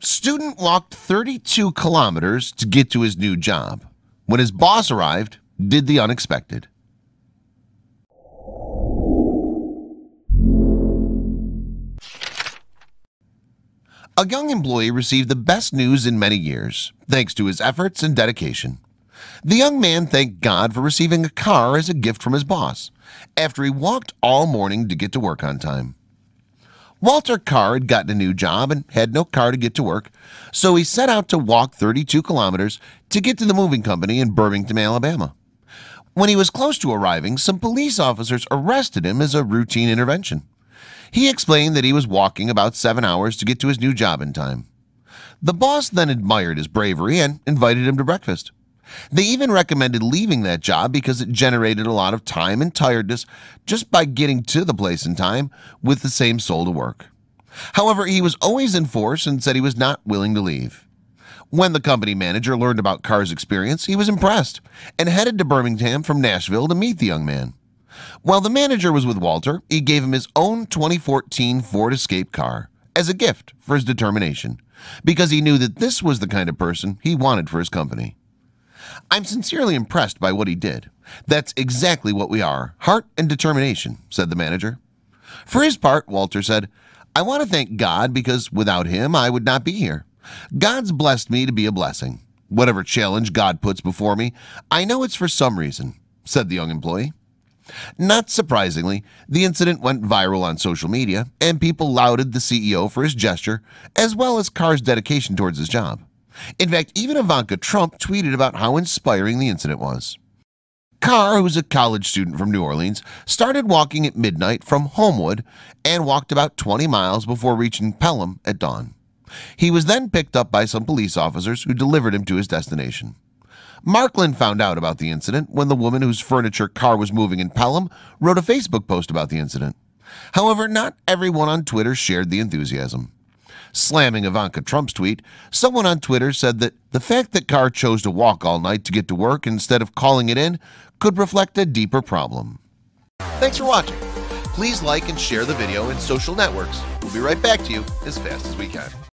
student walked 32 kilometers to get to his new job. When his boss arrived, did the unexpected. A young employee received the best news in many years, thanks to his efforts and dedication. The young man thanked God for receiving a car as a gift from his boss, after he walked all morning to get to work on time. Walter Carr had gotten a new job and had no car to get to work, so he set out to walk 32 kilometers to get to the moving company in Birmingham, Alabama. When he was close to arriving, some police officers arrested him as a routine intervention. He explained that he was walking about seven hours to get to his new job in time. The boss then admired his bravery and invited him to breakfast. They even recommended leaving that job because it generated a lot of time and tiredness just by getting to the place in time with the same soul to work. However, he was always in force and said he was not willing to leave. When the company manager learned about Carr's experience, he was impressed and headed to Birmingham from Nashville to meet the young man. While the manager was with Walter, he gave him his own 2014 Ford Escape car as a gift for his determination because he knew that this was the kind of person he wanted for his company. I'm sincerely impressed by what he did. That's exactly what we are, heart and determination, said the manager. For his part, Walter said, I want to thank God because without him I would not be here. God's blessed me to be a blessing. Whatever challenge God puts before me, I know it's for some reason, said the young employee. Not surprisingly, the incident went viral on social media, and people lauded the CEO for his gesture, as well as Carr's dedication towards his job. In fact, even Ivanka Trump tweeted about how inspiring the incident was. Carr, who's a college student from New Orleans, started walking at midnight from Homewood and walked about 20 miles before reaching Pelham at dawn. He was then picked up by some police officers who delivered him to his destination. Marklin found out about the incident when the woman whose furniture Carr was moving in Pelham wrote a Facebook post about the incident. However, not everyone on Twitter shared the enthusiasm slamming Ivanka Trump's tweet, someone on Twitter said that the fact that Carr chose to walk all night to get to work instead of calling it in could reflect a deeper problem. Thanks for watching. Please like and share the video in social networks. We'll be right back to you as fast as we can.